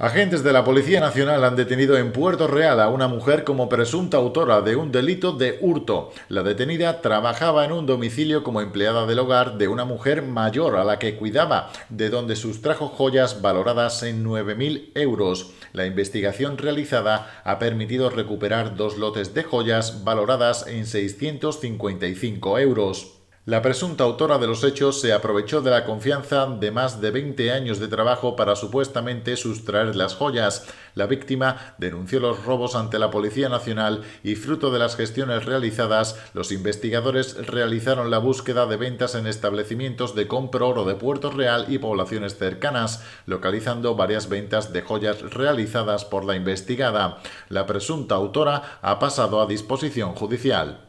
Agentes de la Policía Nacional han detenido en Puerto Real a una mujer como presunta autora de un delito de hurto. La detenida trabajaba en un domicilio como empleada del hogar de una mujer mayor a la que cuidaba, de donde sustrajo joyas valoradas en 9.000 euros. La investigación realizada ha permitido recuperar dos lotes de joyas valoradas en 655 euros. La presunta autora de los hechos se aprovechó de la confianza de más de 20 años de trabajo para supuestamente sustraer las joyas. La víctima denunció los robos ante la Policía Nacional y fruto de las gestiones realizadas, los investigadores realizaron la búsqueda de ventas en establecimientos de compra oro de Puerto Real y poblaciones cercanas, localizando varias ventas de joyas realizadas por la investigada. La presunta autora ha pasado a disposición judicial.